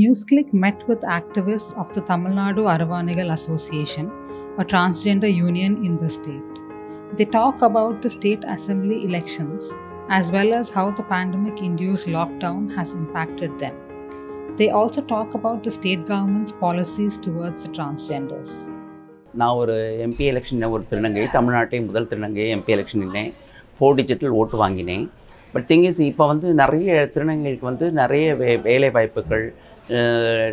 NewsClick met with activists of the Tamil Nadu Aravanigal Association, a transgender union in the state. They talk about the state assembly elections as well as how the pandemic induced lockdown has impacted them. They also talk about the state government's policies towards the transgenders. நான் ஒரு MP எலெக்ஷனில் ஒரு திருநங்கை தமிழ்நாட்டை முதல் திருநங்கை MP election நின்னேன் four digital ஓட்டு வாங்கினேன் பட் திங் இஸ் இப்போ வந்து நிறைய திருநங்கைகளுக்கு வந்து நிறைய வே வேலை வாய்ப்புகள்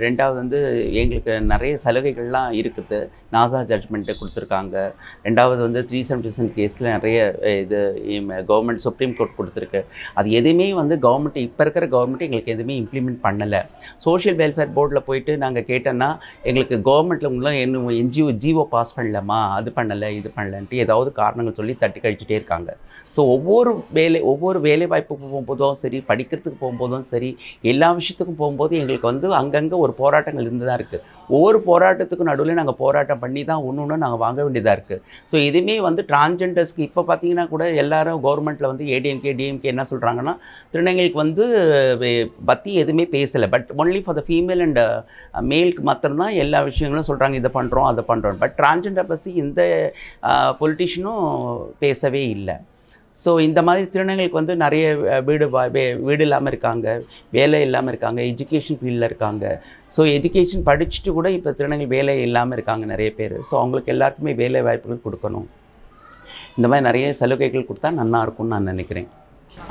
ரெண்டாவது வந்து எங்களுக்கு நிறைய சலுகைகள்லாம் இருக்குது நாசா ஜட்மெண்ட்டு கொடுத்துருக்காங்க ரெண்டாவது வந்து த்ரீ செவன்டி செவன் கேஸில் நிறைய இது கவர்மெண்ட் சுப்ரீம் கோர்ட் கொடுத்துருக்கு அது எதுவுமே வந்து கவர்மெண்ட் இப்போ இருக்கிற கவர்மெண்ட் எங்களுக்கு எதுவுமே இம்ப்ளிமெண்ட் பண்ணலை சோஷியல் வெல்ஃபேர் போர்டில் போயிட்டு நாங்கள் கேட்டோன்னா எங்களுக்கு கவர்மெண்ட்டில் உள்ள என்ன என்ஜிஓ ஜிஓ பாஸ் பண்ணலாமா அது பண்ணலை இது பண்ணலன்ட்டு ஏதாவது காரணங்கள் சொல்லி தட்டி கழிச்சுட்டே இருக்காங்க ஸோ ஒவ்வொரு வேலை ஒவ்வொரு வேலை வாய்ப்புக்கு போகும்போதும் சரி படிக்கிறதுக்கு போகும்போதும் சரி எல்லா விஷயத்துக்கும் போகும்போது எங்களுக்கு வந்து வந்து அங்கங்கே ஒரு போராட்டங்கள் இருந்து தான் இருக்குது ஒவ்வொரு போராட்டத்துக்கும் நடுவில் நாங்கள் போராட்டம் பண்ணி தான் ஒன்று ஒன்று நாங்கள் வாங்க வேண்டியதாக இருக்குது ஸோ இதுவுமே வந்து டிரான்ஜெண்டர்ஸ்க்கு இப்போ பார்த்தீங்கன்னா கூட எல்லாரும் கவர்மெண்ட்டில் வந்து ஏடிஎம்கே டிஎம்கே என்ன சொல்கிறாங்கன்னா திருநங்கைக்கு வந்து பற்றி எதுவுமே பேசலை but only for the female and மேலுக்கு மாத்திரம்தான் எல்லா விஷயங்களும் சொல்கிறாங்க இதை பண்ணுறோம் அதை பண்ணுறோம் பட் டிரான்ஜெண்டர் பற்றி எந்த பொலிட்டிஷியனும் பேசவே இல்லை ஸோ இந்த மாதிரி திருநங்களுக்கு வந்து நிறைய வீடு வீடு இல்லாமல் இருக்காங்க வேலை இல்லாமல் இருக்காங்க எஜுகேஷன் ஃபீல்டில் இருக்காங்க ஸோ எஜுகேஷன் படிச்சுட்டு கூட இப்போ திருநங்கல் வேலை இல்லாமல் இருக்காங்க நிறைய பேர் ஸோ அவங்களுக்கு எல்லாருக்குமே வேலை வாய்ப்புகள் கொடுக்கணும் இந்த மாதிரி நிறைய சலுகைகள் கொடுத்தா நல்லா இருக்கும்னு நான் நினைக்கிறேன்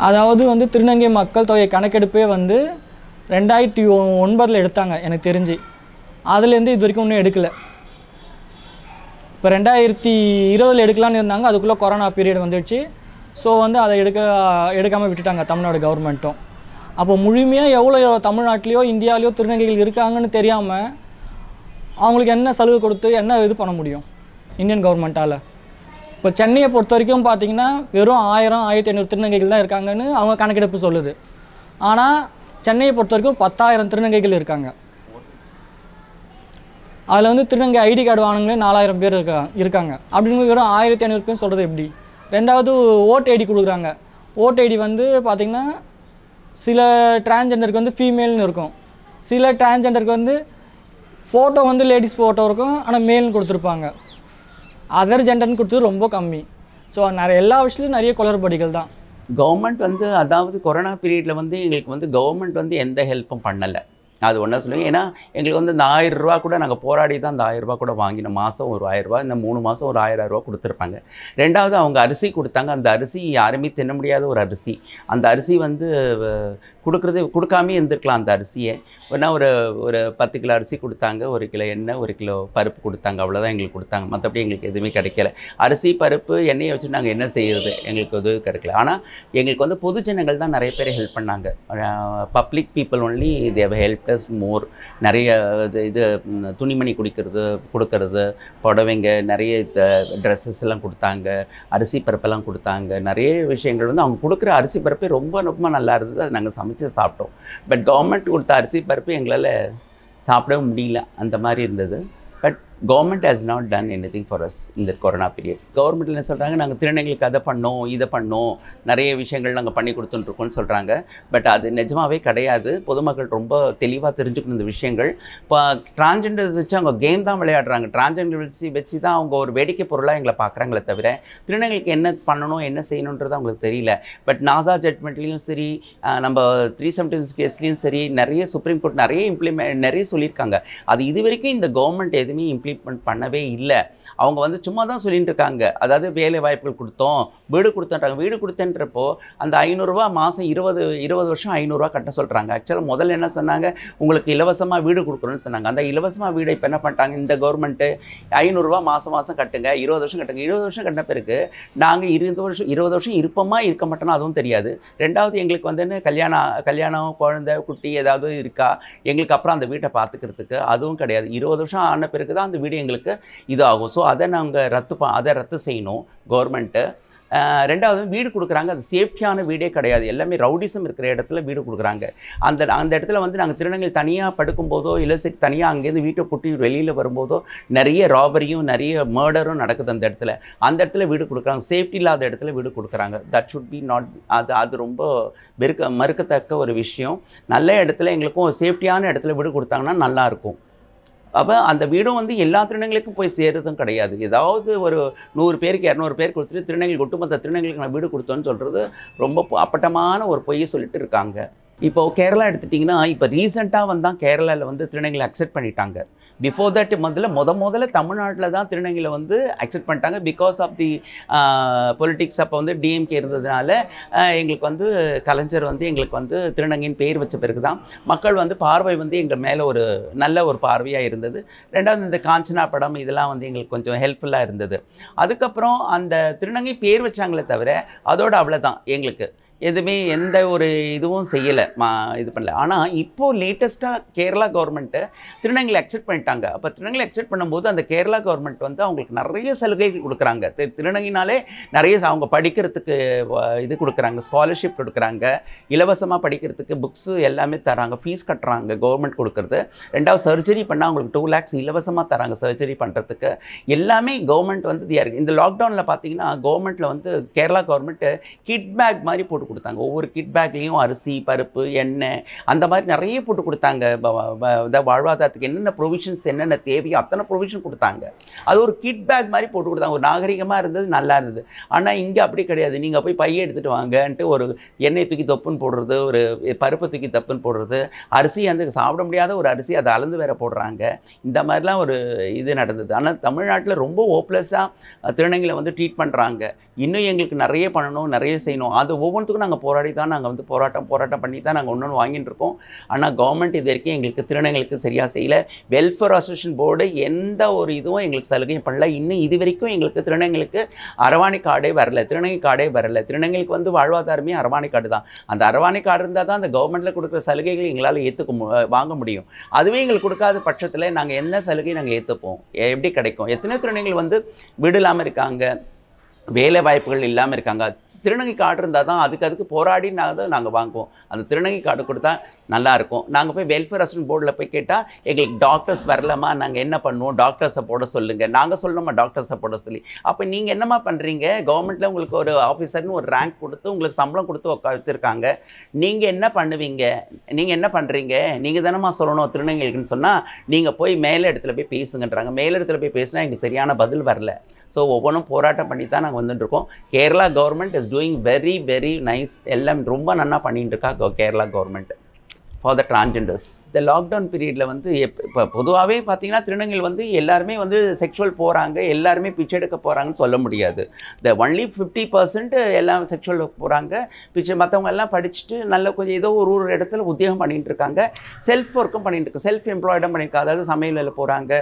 அதாவது வந்து திருநங்கை மக்கள் தொகை கணக்கெடுப்பே வந்து ரெண்டாயிரத்தி ஒன்பதில் எடுத்தாங்க எனக்கு தெரிஞ்சு அதுலேருந்து இது வரைக்கும் ஒன்றும் எடுக்கலை இப்போ ரெண்டாயிரத்தி இருபதில் எடுக்கலான்னு இருந்தாங்க அதுக்குள்ளே கொரோனா பீரியட் வந்துடுச்சு ஸோ வந்து அதை எடுக்க எடுக்காமல் விட்டுட்டாங்க தமிழ்நாடு கவர்மெண்ட்டும் அப்போ முழுமையாக எவ்வளோ தமிழ்நாட்டிலையோ இந்தியாவிலையோ திருநங்கைகள் இருக்காங்கன்னு தெரியாமல் அவங்களுக்கு என்ன சலுகை கொடுத்து என்ன இது பண்ண முடியும் இந்தியன் கவர்மெண்ட்டால் இப்போ சென்னையை பொறுத்த வரைக்கும் பார்த்தீங்கன்னா வெறும் ஆயிரம் ஆயிரத்தி ஐநூறு திருநங்கைகள் தான் இருக்காங்கன்னு அவங்க கணக்கெடுப்பு சொல்லுது ஆனால் சென்னையை பொறுத்த வரைக்கும் பத்தாயிரம் திருநங்கைகள் இருக்காங்க அதில் வந்து திருநங்கை ஐடி கார்டு வாங்கினே நாலாயிரம் பேர் இருக்கா இருக்காங்க அப்படின்னு வெறும் ஆயிரத்தி ஐநூறு பேர் சொல்கிறது எப்படி ரெண்டாவது ஓட் ஐடி கொடுக்குறாங்க ஓட் ஐடி வந்து பார்த்திங்கன்னா சில டிரான்ஜெண்டருக்கு வந்து ஃபீமேல்னு இருக்கும் சில டிரான்ஜெண்டருக்கு வந்து ஃபோட்டோ வந்து லேடிஸ் ஃபோட்டோ இருக்கும் ஆனால் மேல்னு கொடுத்துருப்பாங்க அதர் ஜெண்டர்னு கொடுத்தது ரொம்ப கம்மி ஸோ நிறைய எல்லா விஷயத்துலையும் நிறைய குளறுபடிகள் தான் கவர்மெண்ட் வந்து அதாவது கொரோனா பீரியடில் வந்து எங்களுக்கு வந்து கவர்மெண்ட் வந்து எந்த ஹெல்ப்பும் பண்ணலை அது ஒன்றா சொல்லுங்க ஏன்னா எங்களுக்கு வந்து இந்த ரூபா கூட நாங்கள் போராடி தான் இந்த ஆயிரரூபா கூட வாங்கின மாதம் ஒரு ஆயிரரூபா இந்த மூணு மாதம் ஒரு ரூபா கொடுத்துருப்பாங்க ரெண்டாவது அவங்க அரிசி கொடுத்தாங்க அந்த அரிசி யாருமே தின்ன முடியாத ஒரு அரிசி அந்த அரிசி வந்து கொடுக்குறது கொடுக்காமே இருந்திருக்கலாம் அந்த அரிசியை வேணால் ஒரு ஒரு பத்து கிலோ அரிசி கொடுத்தாங்க ஒரு கிலோ எண்ணெய் ஒரு கிலோ பருப்பு கொடுத்தாங்க அவ்வளோதான் எங்களுக்கு கொடுத்தாங்க மற்றபடி எங்களுக்கு எதுவுமே கிடைக்கல அரிசி பருப்பு எண்ணெயை வச்சு நாங்கள் என்ன செய்கிறது எங்களுக்கு எதுவும் கிடைக்கல ஆனால் எங்களுக்கு வந்து பொது ஜனங்கள் தான் நிறைய பேர் ஹெல்ப் பண்ணாங்க public people only they help more நிறைய இது இது துணிமணி குடிக்கிறது கொடுக்கறது புடவைங்க நிறைய ட்ரெஸ்ஸஸ் எல்லாம் கொடுத்தாங்க அரிசி பருப்பெல்லாம் கொடுத்தாங்க நிறைய விஷயங்கள் வந்து அவங்க கொடுக்குற அரிசி பருப்பே ரொம்ப ரொம்ப நல்லா இருந்தது அதை நாங்கள் சமைக்க சமைச்சு சாப்பிட்டோம் பட் கவர்மெண்ட் கொடுத்த அரிசி பருப்பு எங்களால் சாப்பிடவும் முடியல அந்த மாதிரி இருந்தது government has not done any thing for us இந்த கொரோனா பீரியட் கவர்மெண்ட் என்ன சொல்கிறாங்க நாங்கள் திருநெல்வேலிக்கு அதை பண்ணோம் இதை பண்ணோம் நிறைய விஷயங்கள் நாங்கள் பண்ணி கொடுத்துட்டுருக்கோம்னு சொல்கிறாங்க பட் அது நிஜமாகவே கிடையாது பொதுமக்கள் ரொம்ப தெளிவாக தெரிஞ்சுக்கணும் இந்த விஷயங்கள் இப்போ டிரான்ஜெண்டர்ஸ் வச்சு அவங்க கேம் தான் விளையாடுறாங்க டிரான்ஜெண்டர் வச்சு வச்சு தான் அவங்க ஒரு வேடிக்கை பொருளாக எங்களை பார்க்குறாங்களே தவிர திருநெல்வேலிக்கு என்ன பண்ணணும் என்ன செய்யணுன்றது அவங்களுக்கு தெரியல பட் நாசா ஜட்மெண்ட்லேயும் சரி நம்ம த்ரீ செவன்டி கேஸ்லேயும் சரி நிறைய சுப்ரீம் கோர்ட் நிறைய இம்ப்ளிமெண்ட் நிறைய சொல்லியிருக்காங்க அது இது வரைக்கும் இந்த கவர்மெண்ட் எதுவுமே ட்ரீட்மெண்ட் பண்ணவே இல்லை அவங்க வந்து சும்மா தான் சொல்லிட்டு இருக்காங்க அதாவது வேலை வாய்ப்புகள் கொடுத்தோம் வீடு கொடுத்தோன்றாங்க வீடு கொடுத்தேன்றப்போ அந்த ஐநூறுரூவா மாதம் இருபது இருபது வருஷம் ஐநூறுரூவா கட்ட சொல்கிறாங்க ஆக்சுவலாக முதல்ல என்ன சொன்னாங்க உங்களுக்கு இலவசமாக வீடு கொடுக்குறோன்னு சொன்னாங்க அந்த இலவசமாக வீடு இப்போ என்ன பண்ணிட்டாங்க இந்த கவர்மெண்ட்டு ஐநூறுரூவா மாதம் மாதம் கட்டுங்க இருபது வருஷம் கட்டுங்க இருபது வருஷம் கட்டின பிறகு நாங்கள் இருபது வருஷம் இருபது வருஷம் இருப்போமா இருக்க மாட்டோம்னா அதுவும் தெரியாது ரெண்டாவது எங்களுக்கு வந்து என்ன கல்யாணம் கல்யாணம் குழந்தை குட்டி ஏதாவது இருக்கா எங்களுக்கு அப்புறம் அந்த வீட்டை பார்த்துக்கிறதுக்கு அதுவும் கிடையாது இருபது வருஷம் ஆன பிறகு தான் அந்த இருபது வீடு எங்களுக்கு இதாகும் ஸோ அதை நாங்கள் ரத்து ப அதை ரத்து செய்யணும் கவர்மெண்ட்டு ரெண்டாவது வீடு கொடுக்குறாங்க அது சேஃப்டியான வீடே கிடையாது எல்லாமே ரவுடிசம் இருக்கிற இடத்துல வீடு கொடுக்குறாங்க அந்த அந்த இடத்துல வந்து நாங்கள் திருநங்கை தனியாக படுக்கும்போதோ இல்லை சரி தனியாக அங்கேருந்து வீட்டை கூட்டி வெளியில் வரும்போதோ நிறைய ராபரியும் நிறைய மர்டரும் நடக்குது அந்த இடத்துல அந்த இடத்துல வீடு கொடுக்குறாங்க சேஃப்டி இல்லாத இடத்துல வீடு கொடுக்குறாங்க தட் ஷுட் பி நாட் அது அது ரொம்ப வெறுக்க மறுக்கத்தக்க ஒரு விஷயம் நல்ல இடத்துல எங்களுக்கும் சேஃப்டியான இடத்துல வீடு கொடுத்தாங்கன்னா நல்லாயிருக்கும் அப்போ அந்த வீடும் வந்து எல்லா திருநங்களுக்கும் போய் சேருறதும் கிடையாது ஏதாவது ஒரு நூறு பேருக்கு இரநூறு பேர் கொடுத்துட்டு திருநங்கல் ஒட்டுமொத்த திருநங்களுக்கு நான் வீடு கொடுத்தோன்னு சொல்கிறது ரொம்ப அப்பட்டமான ஒரு பொய்யை சொல்லிட்டு இருக்காங்க இப்போ கேரளா எடுத்துட்டிங்கன்னா இப்போ ரீசெண்டாக வந்தால் கேரளாவில் வந்து திருநங்களை அக்செப்ட் பண்ணிட்டாங்க பிஃபோர் தட் முதல்ல முத முதல்ல தமிழ்நாட்டில் தான் திருநங்கையில் வந்து அக்செப்ட் பண்ணிட்டாங்க பிகாஸ் ஆஃப் தி பொலிட்டிக்ஸ் அப்போ வந்து டிஎம்கே இருந்ததுனால uh, எங்களுக்கு வந்து கலைஞர் வந்து எங்களுக்கு வந்து திருநங்கையின் பேர் வச்ச பிறகு தான் மக்கள் வந்து பார்வை வந்து எங்கள் மேலே ஒரு நல்ல ஒரு பார்வையாக இருந்தது ரெண்டாவது இந்த காஞ்சனா படம் இதெல்லாம் வந்து எங்களுக்கு கொஞ்சம் ஹெல்ப்ஃபுல்லாக இருந்தது அதுக்கப்புறம் அந்த திருநங்கை பேர் வச்சாங்களே தவிர அதோட அவ்வளோதான் எங்களுக்கு எதுவுமே எந்த ஒரு இதுவும் செய்யலை மா இது பண்ணல ஆனால் இப்போது லேட்டஸ்ட்டாக கேரளா கவர்மெண்ட்டு திருநங்கையில் அக்செப்ட் பண்ணிட்டாங்க அப்போ திருநங்கையில் அக்செப்ட் பண்ணும்போது அந்த கேரளா கவர்மெண்ட் வந்து அவங்களுக்கு நிறைய சலுகைகள் கொடுக்குறாங்க திருநங்கினாலே நிறைய அவங்க படிக்கிறதுக்கு இது கொடுக்குறாங்க ஸ்காலர்ஷிப் கொடுக்குறாங்க இலவசமாக படிக்கிறதுக்கு புக்ஸு எல்லாமே தராங்க ஃபீஸ் கட்டுறாங்க கவர்மெண்ட் கொடுக்குறது ரெண்டாவது சர்ஜரி பண்ணால் அவங்களுக்கு டூ லேக்ஸ் இலவசமாக தராங்க சர்ஜரி பண்ணுறதுக்கு எல்லாமே கவர்மெண்ட் வந்து இந்த லாக்டவுனில் பார்த்தீங்கன்னா கவர்மெண்ட்டில் வந்து கேரளா கவர்மெண்ட்டு கிட்பேக் மாதிரி போட்டு போட்டு கொடுத்தாங்க ஒவ்வொரு கிட் பேக்லேயும் அரிசி பருப்பு எண்ணெய் அந்த மாதிரி நிறைய போட்டு கொடுத்தாங்க இந்த வாழ்வாதாரத்துக்கு என்னென்ன ப்ரொவிஷன்ஸ் என்னென்ன தேவையோ அத்தனை ப்ரொவிஷன் கொடுத்தாங்க அது ஒரு கிட் பேக் மாதிரி போட்டு கொடுத்தாங்க ஒரு நாகரிகமாக இருந்தது நல்லா இருந்தது ஆனால் இங்கே அப்படி கிடையாது நீங்கள் போய் பையை எடுத்துகிட்டு வாங்கன்ட்டு ஒரு எண்ணெய் தூக்கி தொப்புன்னு போடுறது ஒரு பருப்பு தூக்கி தப்புன்னு போடுறது அரிசி அந்த சாப்பிட முடியாத ஒரு அரிசி அதை அளந்து வேற போடுறாங்க இந்த மாதிரிலாம் ஒரு இது நடந்தது ஆனால் தமிழ்நாட்டில் ரொம்ப ஓப்லெஸ்ஸாக திருநங்களை வந்து ட்ரீட் பண்ணுறாங்க இன்னும் எங்களுக்கு நிறைய பண்ணணும் நிறைய செய்யணும் அது ஒவ்வொன்றுத்துக்கும் அளவுக்கு நாங்கள் போராடி தான் நாங்கள் வந்து போராட்டம் போராட்டம் பண்ணி தான் நாங்கள் ஒன்று ஒன்று இருக்கோம் ஆனால் கவர்மெண்ட் இது வரைக்கும் எங்களுக்கு திருநங்களுக்கு சரியாக செய்யலை வெல்ஃபேர் அசோசியேஷன் போர்டு எந்த ஒரு இதுவும் எங்களுக்கு சலுகையும் பண்ணல இன்னும் இது வரைக்கும் எங்களுக்கு திருநங்களுக்கு அரவாணி கார்டே வரல திருநங்கை கார்டே வரல திருநங்களுக்கு வந்து வாழ்வாதாரமே அரவாணி கார்டு தான் அந்த அரவாணி கார்டு இருந்தால் தான் அந்த கவர்மெண்ட்டில் கொடுக்குற சலுகைகள் எங்களால் ஏற்றுக்க மு வாங்க முடியும் அதுவே எங்களுக்கு கொடுக்காத பட்சத்தில் நாங்கள் என்ன சலுகை நாங்கள் ஏற்றுப்போம் எப்படி கிடைக்கும் எத்தனை திறனைகள் வந்து வீடு இல்லாமல் இருக்காங்க வேலை வாய்ப்புகள் இல்லாமல் இருக்காங்க திருநங்கை காடு இருந்தால் தான் அதுக்கு அதுக்கு போராடி நாங்கள் நாங்கள் வாங்குவோம் அந்த திருநங்கை காடு கொடுத்தா நல்லாயிருக்கும் நாங்கள் போய் வெல்ஃபேர் அசன் போர்டில் போய் கேட்டால் எங்களுக்கு டாக்டர்ஸ் வரலாமா நாங்கள் என்ன பண்ணுவோம் டாக்டர்ஸை போட சொல்லுங்கள் நாங்கள் சொல்லணுமா டாக்டர்ஸை போட சொல்லி அப்போ நீங்கள் என்னம்மா பண்ணுறீங்க கவர்மெண்ட்டில் உங்களுக்கு ஒரு ஆஃபீஸர்னு ஒரு ரேங்க் கொடுத்து உங்களுக்கு சம்பளம் கொடுத்து உட்கா வச்சுருக்காங்க நீங்கள் என்ன பண்ணுவீங்க நீங்கள் என்ன பண்ணுறீங்க நீங்கள் தானம்மா சொல்லணும் திருநங்கைகளுக்குன்னு சொன்னால் நீங்கள் போய் மேல இடத்துல போய் பேசுங்கன்றாங்க மேல இடத்துல போய் பேசினா எங்களுக்கு சரியான பதில் வரல ஸோ ஒவ்வொன்றும் போராட்டம் பண்ணி தான் நாங்கள் வந்துட்டுருக்கோம் Kerala government is doing very very nice எல்லாம் ரொம்ப நல்லா பண்ணிகிட்டு இருக்கா Kerala government for the transgenders இந்த லாக்டவுன் பீரியடில் வந்து இப்போ பொதுவாகவே பார்த்திங்கன்னா திருநங்கல் வந்து எல்லாருமே வந்து செக்ஷுவல் போகிறாங்க எல்லாருமே பிச்சை எடுக்க போகிறாங்கன்னு சொல்ல முடியாது இந்த ஒன்லி ஃபிஃப்டி பர்சன்ட் எல்லாம் செக்ஷுவல் போகிறாங்க பிச்சை மற்றவங்க எல்லாம் படிச்சுட்டு நல்ல கொஞ்சம் ஏதோ ஒரு ஒரு இடத்துல உத்தியோகம் பண்ணிகிட்டு இருக்காங்க செல்ஃப் ஒர்க்கும் பண்ணிகிட்டு இருக்கோம் செல்ஃப் எம்ப்ளாய்டும் பண்ணியிருக்காங்க அதாவது சமையல் வேலை போகிறாங்க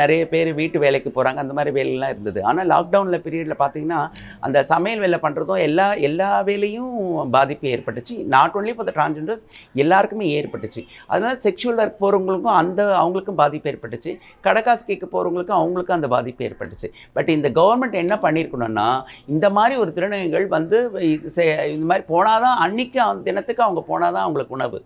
நிறைய பேர் வீட்டு வேலைக்கு போகிறாங்க அந்த மாதிரி வேலையெல்லாம் இருந்தது ஆனால் லாக்டவுனில் பீரியடில் பார்த்திங்கன்னா அந்த சமையல் வேலை பண்ணுறதும் எல்லா எல்லா வேலையும் பாதிப்பு ஏற்பட்டுச்சு not only for the transgenders எல்லாருக்கும் எல்லாருக்குமே ஏற்பட்டுச்சு அதனால் செக்ஷுவல் ஒர்க் போகிறவங்களுக்கும் அந்த அவங்களுக்கும் பாதிப்பு ஏற்பட்டுச்சு கடைக்காசு கேட்க போகிறவங்களுக்கும் அவங்களுக்கும் அந்த பாதிப்பு ஏற்பட்டுச்சு பட் இந்த கவர்மெண்ட் என்ன பண்ணியிருக்கணும்னா இந்த மாதிரி ஒரு திருநங்கைகள் வந்து இந்த மாதிரி போனால் தான் அன்றைக்கி தினத்துக்கு அவங்க போனால் தான் அவங்களுக்கு உணவு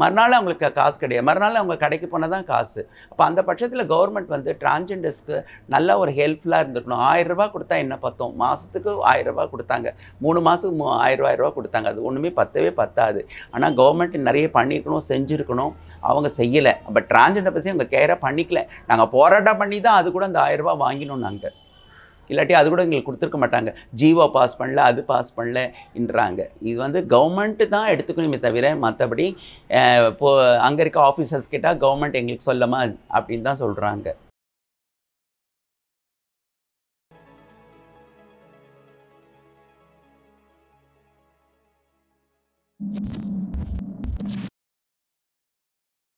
மறுநாள் அவங்களுக்கு காசு கிடையாது மறுநாள் அவங்க கடைக்கு போனால் தான் காசு அப்போ அந்த பட்சத்தில் கவர்மெண்ட் வந்து டிரான்ஜெண்டர்ஸ்க்கு நல்ல ஒரு ஹெல்ப்ஃபுல்லாக இருந்திருக்கணும் ஆயிரரூபா கொடுத்தா என்ன பார்த்தோம் மாதத்துக்கு ஆயிரரூபா கொடுத்தாங்க மூணு மாதத்துக்கு மூ ஆயிரரூபா ஆயிரரூபா கொடுத்தாங்க அது ஒன்றுமே பத்தவே பத்தாது ஆனால் கவர்மெண்ட் நிறைய பண்ணியிருக்கணும் செஞ்சுருக்கணும் அவங்க செய்யலை அப்போ டிரான்ஜெண்டர் பற்றி அவங்க கேராக பண்ணிக்கல நாங்கள் போராட்டம் பண்ணி தான் அது கூட அந்த ஆயிரரூபா வாங்கினோம் நாங்கள் இல்லாட்டி அது கூட எங்களுக்கு கொடுத்துருக்க மாட்டாங்க ஜீவோ பாஸ் பண்ணல அது பாஸ் பண்ணலன்றாங்க இது வந்து கவர்மெண்ட்டு தான் எடுத்துக்கணுமே தவிர மற்றபடி இப்போது அங்கே இருக்க ஆஃபீஸர்ஸ் கேட்டால் கவர்மெண்ட் எங்களுக்கு சொல்லமா அப்படின்னு தான் சொல்கிறாங்க you